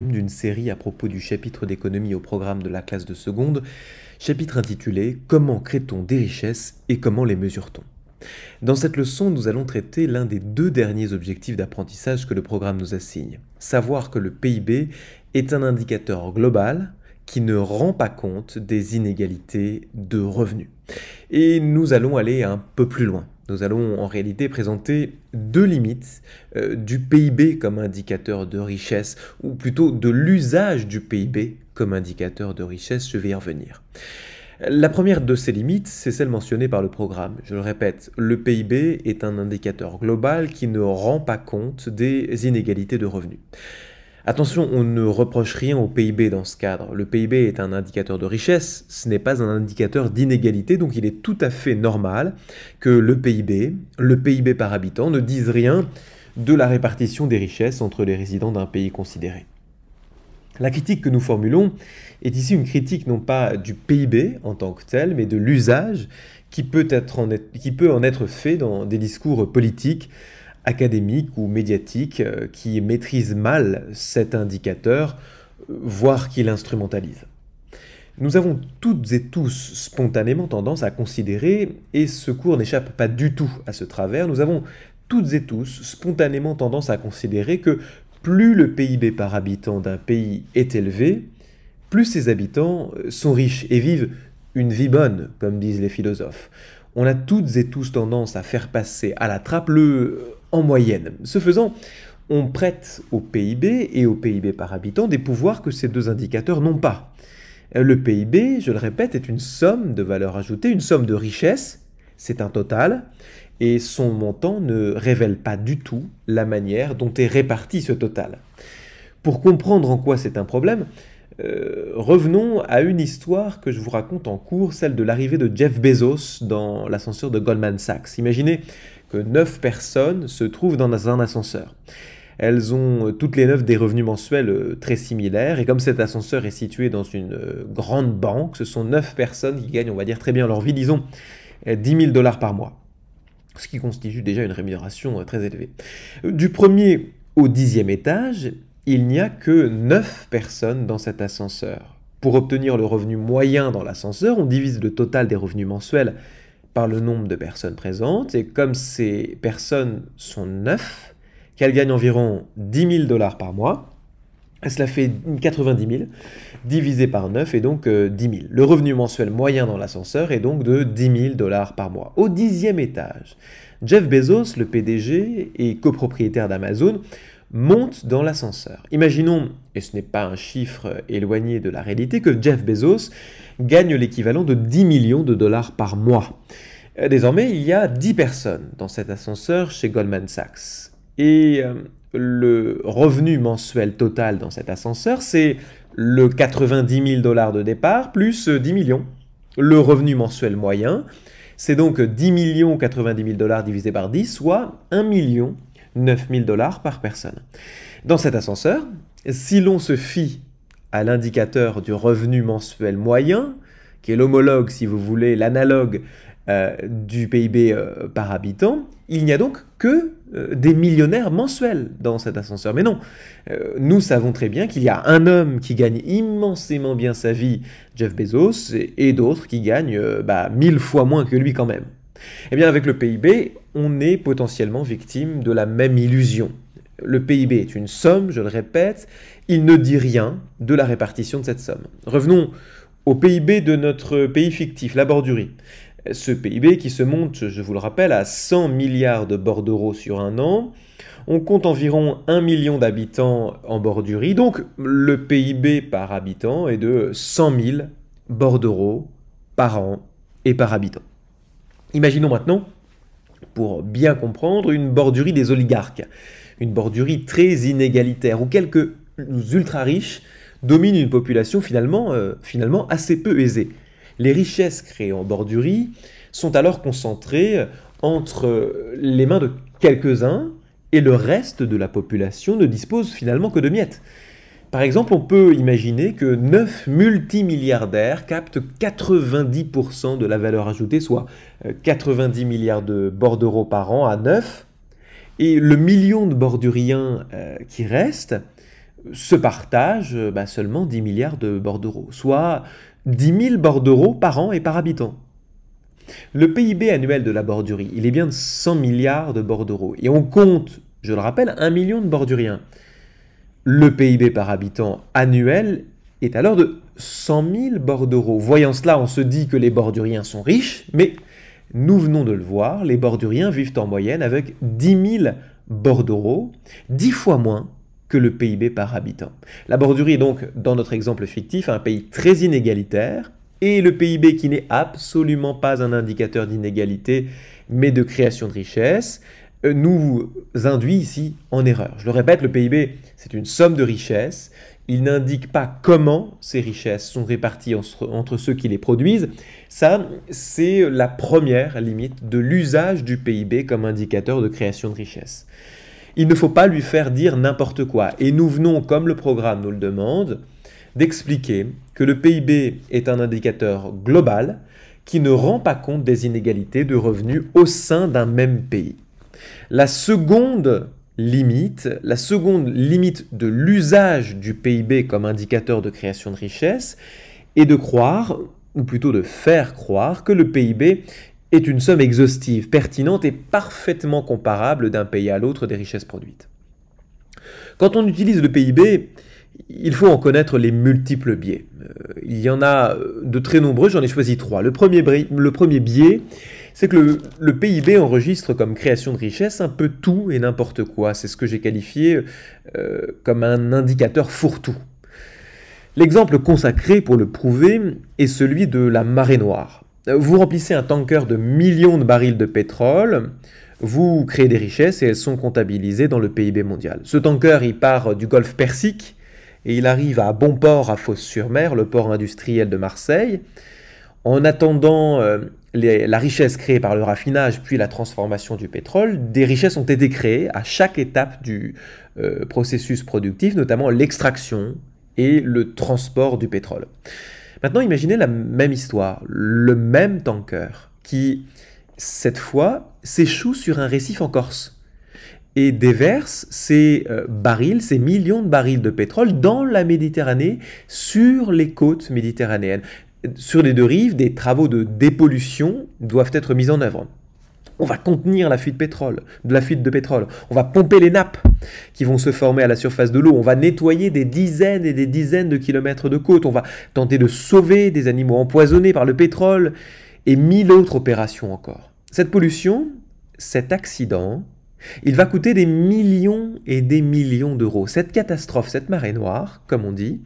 d'une série à propos du chapitre d'économie au programme de la classe de seconde, chapitre intitulé Comment crée-t-on des richesses et comment les mesure-t-on Dans cette leçon, nous allons traiter l'un des deux derniers objectifs d'apprentissage que le programme nous assigne, savoir que le PIB est un indicateur global qui ne rend pas compte des inégalités de revenus. Et nous allons aller un peu plus loin nous allons en réalité présenter deux limites euh, du PIB comme indicateur de richesse, ou plutôt de l'usage du PIB comme indicateur de richesse, je vais y revenir. La première de ces limites, c'est celle mentionnée par le programme. Je le répète, le PIB est un indicateur global qui ne rend pas compte des inégalités de revenus. Attention, on ne reproche rien au PIB dans ce cadre. Le PIB est un indicateur de richesse, ce n'est pas un indicateur d'inégalité, donc il est tout à fait normal que le PIB, le PIB par habitant, ne dise rien de la répartition des richesses entre les résidents d'un pays considéré. La critique que nous formulons est ici une critique non pas du PIB en tant que tel, mais de l'usage qui, peut qui peut en être fait dans des discours politiques académique ou médiatique euh, qui maîtrise mal cet indicateur, euh, voire qui l'instrumentalise. Nous avons toutes et tous spontanément tendance à considérer, et ce cours n'échappe pas du tout à ce travers, nous avons toutes et tous spontanément tendance à considérer que plus le PIB par habitant d'un pays est élevé, plus ses habitants euh, sont riches et vivent une vie bonne, comme disent les philosophes. On a toutes et tous tendance à faire passer à la trappe le en moyenne. Ce faisant, on prête au PIB et au PIB par habitant des pouvoirs que ces deux indicateurs n'ont pas. Le PIB, je le répète, est une somme de valeur ajoutée, une somme de richesse, c'est un total, et son montant ne révèle pas du tout la manière dont est réparti ce total. Pour comprendre en quoi c'est un problème, euh, revenons à une histoire que je vous raconte en cours, celle de l'arrivée de Jeff Bezos dans l'ascenseur de Goldman Sachs. Imaginez que 9 personnes se trouvent dans un ascenseur. Elles ont euh, toutes les 9 des revenus mensuels euh, très similaires. Et comme cet ascenseur est situé dans une euh, grande banque, ce sont 9 personnes qui gagnent, on va dire, très bien leur vie, disons, 10 000 dollars par mois. Ce qui constitue déjà une rémunération très élevée. Du premier au dixième étage, il n'y a que 9 personnes dans cet ascenseur. Pour obtenir le revenu moyen dans l'ascenseur, on divise le total des revenus mensuels par le nombre de personnes présentes. Et comme ces personnes sont neuf, qu'elles gagnent environ 10 000 dollars par mois, cela fait 90 000 divisé par 9 et donc 10 euh, 000. Le revenu mensuel moyen dans l'ascenseur est donc de 10 000 dollars par mois. Au dixième étage, Jeff Bezos, le PDG et copropriétaire d'Amazon, monte dans l'ascenseur. Imaginons, et ce n'est pas un chiffre éloigné de la réalité, que Jeff Bezos gagne l'équivalent de 10 millions de dollars par mois. Euh, désormais, il y a 10 personnes dans cet ascenseur chez Goldman Sachs. Et euh, le revenu mensuel total dans cet ascenseur, c'est le 90 000 dollars de départ plus 10 euh, millions. Le revenu mensuel moyen, c'est donc 10 millions 90 000 dollars divisé par 10, soit 1 million 9000 dollars par personne. Dans cet ascenseur, si l'on se fie à l'indicateur du revenu mensuel moyen, qui est l'homologue, si vous voulez, l'analogue euh, du PIB euh, par habitant, il n'y a donc que euh, des millionnaires mensuels dans cet ascenseur. Mais non, nous savons très bien qu'il y a un homme qui gagne immensément bien sa vie, Jeff Bezos, et, d'autres qui gagnent bah, mille fois moins que lui quand même. Eh bien, avec le PIB, on est potentiellement victime de la même illusion. Le PIB est une somme, je le répète, il ne dit rien de la répartition de cette somme. Revenons au PIB de notre pays fictif, la Bordurie. Ce PIB qui se monte, je vous le rappelle, à 100 milliards de bordereaux sur un an. On compte environ 1 million d'habitants en Bordurie, donc le PIB par habitant est de 100 000 bordereaux par an et par habitant. Imaginons maintenant, pour bien comprendre, une bordurie des oligarques, une bordurie très inégalitaire, où quelques ultra-riches dominent une population finalement, euh, finalement assez peu aisée. Les richesses créées en bordurie sont alors concentrées euh, entre euh, les mains de quelques-uns, et le reste de la population ne dispose finalement que de miettes. Par exemple, on peut imaginer que 9 multimilliardaires captent 90% de la valeur ajoutée, soit 90 euh, milliards de bordereaux par an à 9. Et le million de borduriens euh, qui reste se partage euh, bah, seulement 10 milliards de bordereaux, soit 10 000 bordereaux par an et par habitant. Le PIB annuel de la bordurie, il est bien de 100 milliards de bordereaux. Et on compte, je le rappelle, 1 million de borduriens. Le PIB par habitant annuel est alors de 100 000 bordereaux. Voyant cela, on se dit que les borduriens sont riches, mais nous venons de le voir, les borduriens vivent en moyenne avec 10 000 bordereaux, 10 fois moins que le PIB par habitant. La Bordurie est donc, dans notre exemple fictif, un pays très inégalitaire, et le PIB qui n'est absolument pas un indicateur d'inégalité, mais de création de richesse, euh, nous induit ici en erreur. Je le répète, le PIB, c'est une somme de richesses. Il n'indique pas comment ces richesses sont réparties entre ceux qui les produisent. Ça, c'est la première limite de l'usage du PIB comme indicateur de création de richesses. Il ne faut pas lui faire dire n'importe quoi. Et nous venons, comme le programme nous le demande, d'expliquer que le PIB est un indicateur global qui ne rend pas compte des inégalités de revenus au sein d'un même pays. La seconde limite, la seconde limite de l'usage du PIB comme indicateur de création de richesse est de croire, ou plutôt de faire croire, que le PIB est une somme exhaustive, pertinente et parfaitement comparable d'un pays à l'autre des richesses produites. Quand on utilise le PIB, il faut en connaître les multiples biais. Euh, il y en a euh, de très nombreux, j'en ai choisi trois. Le premier, le premier biais, c'est que le, PIB enregistre comme création de richesse un peu tout et n'importe quoi. C'est ce que j'ai qualifié euh, comme un indicateur fourre-tout. L'exemple consacré pour le prouver est celui de la marée noire. Vous remplissez un tanker de millions de barils de pétrole, vous créez des richesses et elles sont comptabilisées dans le PIB mondial. Ce tanker, il part du golfe Persique et il arrive à Bonport, à Fosse-sur-Mer, le port industriel de Marseille. En attendant euh, la richesse créée par le raffinage puis la transformation du pétrole, des richesses ont été créées à chaque étape du euh, processus productif, notamment l'extraction et le transport du pétrole. Maintenant, imaginez la même histoire, le même tanker qui, cette fois, s'échoue sur un récif en Corse et déverse ses euh, barils, ses millions de barils de pétrole dans la Méditerranée, sur les côtes méditerranéennes sur les deux rives, des travaux de dépollution doivent être mis en œuvre. On va contenir la fuite, pétrole, de la fuite de pétrole. On va pomper les nappes qui vont se former à la surface de l'eau. On va nettoyer des dizaines et des dizaines de kilomètres de côtes. On va tenter de sauver des animaux empoisonnés par le pétrole et mille autres opérations encore. Cette pollution, cet accident, il va coûter des millions et des millions d'euros. Cette catastrophe, cette marée noire, comme on dit,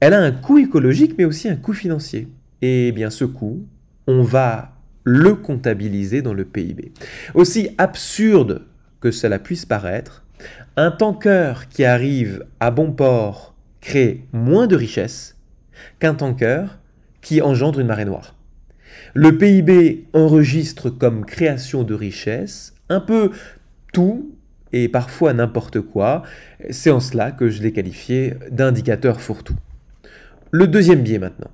elle a un coût écologique mais aussi un coût financier. Et bien ce coût, on va le comptabiliser dans le PIB. Aussi absurde que cela puisse paraître, un tanker qui arrive à bon port crée moins de richesses qu'un tanker qui engendre une marée noire. Le PIB enregistre comme création de richesse un peu tout et parfois n'importe quoi. C'est en cela que je l'ai qualifié d'indicateur fourre-tout. Le deuxième biais maintenant.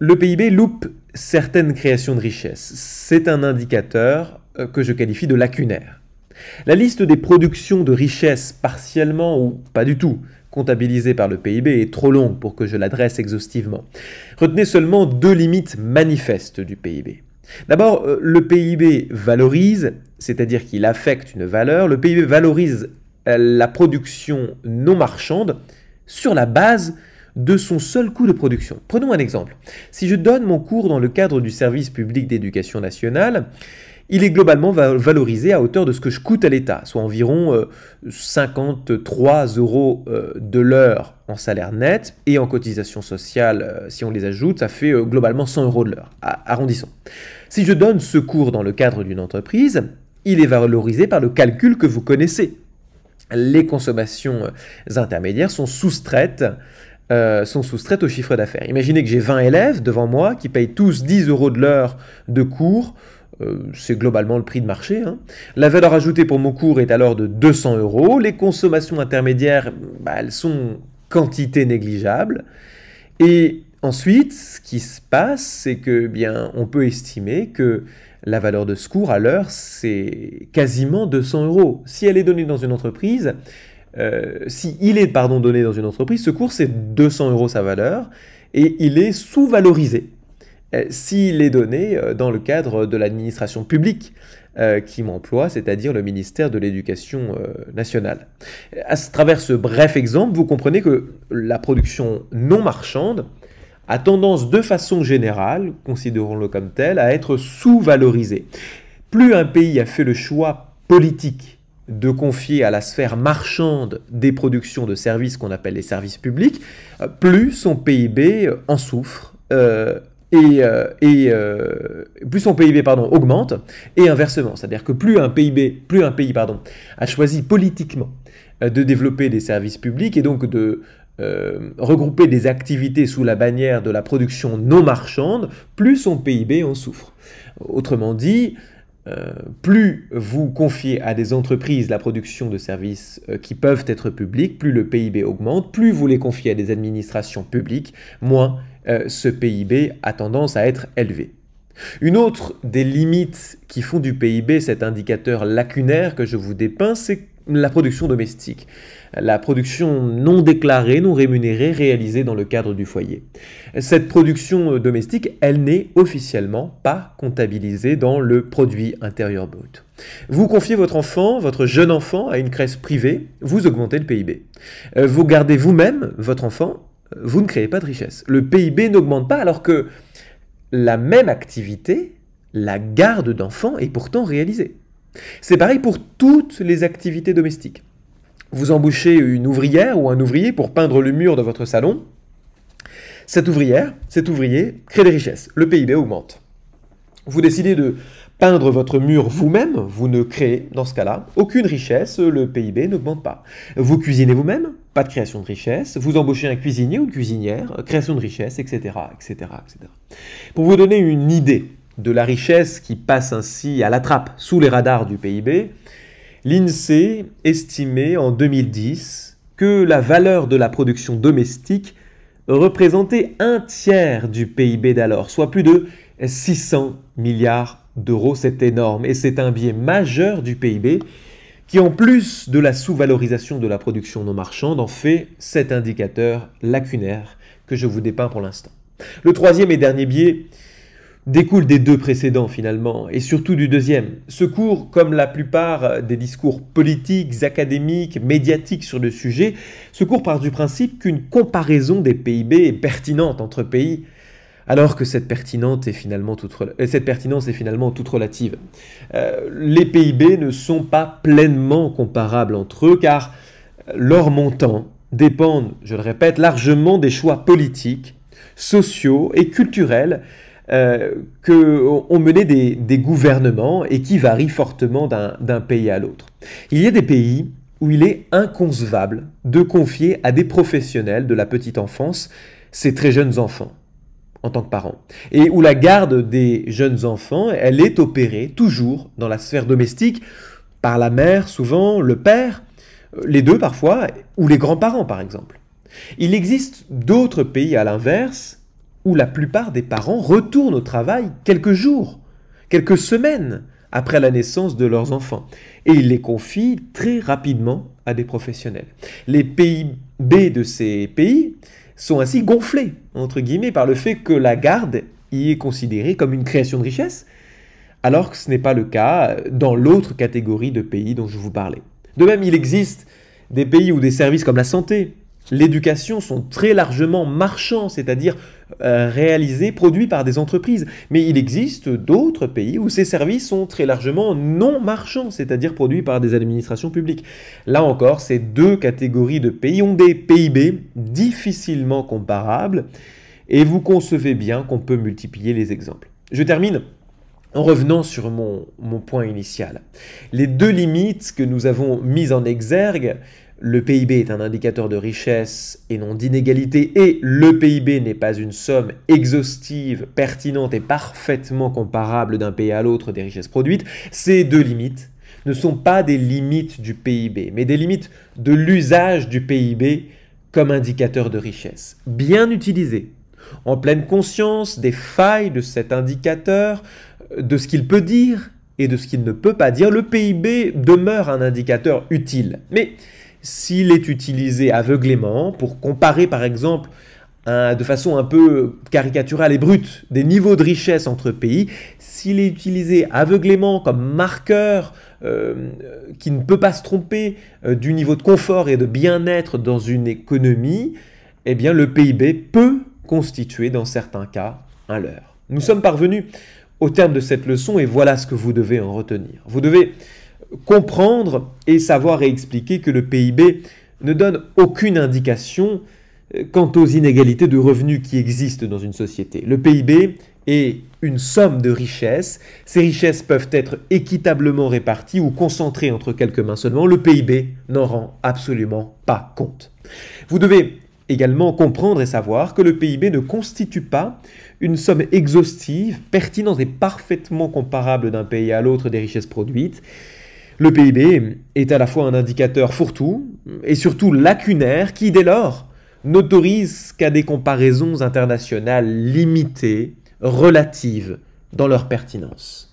Le PIB loupe certaines créations de richesses. C'est un indicateur euh, que je qualifie de lacunaire. La liste des productions de richesses partiellement ou pas du tout comptabilisées par le PIB est trop longue pour que je l'adresse exhaustivement. Retenez seulement deux limites manifestes du PIB. D'abord, euh, le PIB valorise, c'est-à-dire qu'il affecte une valeur, le PIB valorise euh, la production non marchande sur la base de son seul coût de production. Prenons un exemple. Si je donne mon cours dans le cadre du service public d'éducation nationale, il est globalement valorisé à hauteur de ce que je coûte à l'État, soit environ 53 euh, euros euh, de l'heure en salaire net et en cotisation sociale, euh, si on les ajoute, ça fait globalement 100 euros de l'heure, arrondissons. Si je donne ce cours dans le cadre d'une entreprise, il est valorisé par le calcul que vous connaissez. Les consommations intermédiaires sont soustraites euh, sont soustraites au chiffre d'affaires. Imaginez que j'ai 20 élèves devant moi qui payent tous 10 euros de l'heure de cours. Euh, c'est globalement le prix de marché. Hein. La valeur ajoutée pour mon cours est alors de 200 euros. Les consommations intermédiaires, bah, elles sont quantité négligeable. Et ensuite, ce qui se passe, c'est que eh bien, on peut estimer que la valeur de ce cours à l'heure, c'est quasiment 200 euros. Si elle est donnée dans une entreprise, euh, si il est pardon, donné dans une entreprise, ce cours c'est 200 euros sa valeur et il est sous-valorisé euh, s'il est donné euh, dans le cadre de l'administration publique qui m'emploie, c'est-à-dire le ministère de l'Éducation nationale. À travers ce bref exemple, vous comprenez que la production non marchande a tendance de façon générale, considérons-le comme tel, à être sous-valorisée. Plus un pays a fait le choix politique de confier à la sphère marchande des productions de services qu'on appelle les services publics, euh, plus son PIB euh, en souffre. Euh, et, plus son PIB pardon, augmente, et inversement, c'est-à-dire que plus un, PIB, plus un pays pardon, a choisi politiquement de développer des services publics et donc de regrouper des activités sous la bannière de la production non marchande, plus son PIB en souffre. Autrement dit, euh, plus vous confiez à des entreprises la production de services euh, qui peuvent être publics, plus le PIB augmente, plus vous les confiez à des administrations publiques, moins euh, ce PIB a tendance à être élevé. Une autre des limites qui font du PIB cet indicateur lacunaire que je vous dépeins, c'est la production domestique, la production non déclarée, non rémunérée, réalisée dans le cadre du foyer. Cette production euh, domestique, elle n'est officiellement pas comptabilisée dans le produit intérieur brut. Vous confiez votre enfant, votre jeune enfant, à une crèche privée, vous augmentez le PIB. Euh, vous gardez vous-même votre enfant, euh, vous ne créez pas de richesse. Le PIB n'augmente pas alors que la même activité, la garde d'enfants, est pourtant réalisée. C'est pareil pour toutes les activités domestiques. Vous embauchez une ouvrière ou un ouvrier pour peindre le mur de votre salon. Cette ouvrière, cet ouvrier crée des richesses. Le PIB augmente. Vous décidez de peindre votre mur vous-même. Vous ne créez, dans ce cas-là, aucune richesse. Le PIB n'augmente pas. Vous cuisinez vous-même. Pas de création de richesse. Vous embauchez un cuisinier ou une cuisinière. Création de richesse, etc., etc., etc. Pour vous donner une idée de la richesse qui passe ainsi à la trappe sous les radars du PIB, l'INSEE estimait en 2010 que la valeur de la production domestique représentait un tiers du PIB d'alors, soit plus de 600 milliards d'euros. C'est énorme et c'est un biais majeur du PIB qui, en plus de la sous-valorisation de la production non marchande, en fait cet indicateur lacunaire que je vous dépeins pour l'instant. Le troisième et dernier biais découle des deux précédents finalement, et surtout du deuxième. Ce cours, comme la plupart des discours politiques, académiques, médiatiques sur le sujet, ce cours part du principe qu'une comparaison des PIB est pertinente entre pays, alors que cette, pertinente est finalement toute, euh, cette pertinence est finalement toute relative. Euh, les PIB ne sont pas pleinement comparables entre eux, car leurs montants dépendent, je le répète, largement des choix politiques, sociaux et culturels euh, qu'ont mené des, des, gouvernements et qui varient fortement d'un pays à l'autre. Il y a des pays où il est inconcevable de confier à des professionnels de la petite enfance ces très jeunes enfants en tant que parents, et où la garde des jeunes enfants, elle est opérée toujours dans la sphère domestique par la mère souvent, le père, les deux parfois, ou les grands-parents par exemple. Il existe d'autres pays à l'inverse où la plupart des parents retournent au travail quelques jours, quelques semaines après la naissance de leurs enfants, et ils les confient très rapidement à des professionnels. Les PIB de ces pays sont ainsi gonflés, entre guillemets, par le fait que la garde y est considérée comme une création de richesse, alors que ce n'est pas le cas dans l'autre catégorie de pays dont je vous parlais. De même, il existe des pays où des services comme la santé, l'éducation sont très largement marchands, c'est-à-dire euh, réalisés, produits par des entreprises. Mais il existe d'autres pays où ces services sont très largement non marchands, c'est-à-dire produits par des administrations publiques. Là encore, ces deux catégories de pays ont des PIB difficilement comparables, et vous concevez bien qu'on peut multiplier les exemples. Je termine en revenant sur mon, mon, point initial, les deux limites que nous avons mises en exergue le PIB est un indicateur de richesse et non d'inégalité, et le PIB n'est pas une somme exhaustive, pertinente et parfaitement comparable d'un pays à l'autre des richesses produites. Ces deux limites ne sont pas des limites du PIB, mais des limites de l'usage du PIB comme indicateur de richesse. Bien utilisé, en pleine conscience des failles de cet indicateur, de ce qu'il peut dire et de ce qu'il ne peut pas dire, le PIB demeure un indicateur utile. Mais s'il est utilisé aveuglément pour comparer par exemple de façon un peu caricaturale et brute des niveaux de richesse entre pays, s'il est utilisé aveuglément comme marqueur euh, qui ne peut pas se tromper euh, du niveau de confort et de bien-être dans une économie, eh bien le PIB peut constituer dans certains cas un leurre. Nous sommes parvenus au terme de cette leçon et voilà ce que vous devez en retenir. Vous devez comprendre et savoir et expliquer que le PIB ne donne aucune indication euh, quant aux inégalités de revenus qui existent dans une société. Le PIB est une somme de richesses. Ces richesses peuvent être équitablement réparties ou concentrées entre quelques mains seulement. Le PIB n'en rend absolument pas compte. Vous devez également comprendre et savoir que le PIB ne constitue pas une somme exhaustive, pertinente et parfaitement comparable d'un pays à l'autre des richesses produites. Le PIB est à la fois un indicateur fourre-tout et surtout lacunaire qui, dès lors, n'autorise qu'à des comparaisons internationales limitées, relatives dans leur pertinence.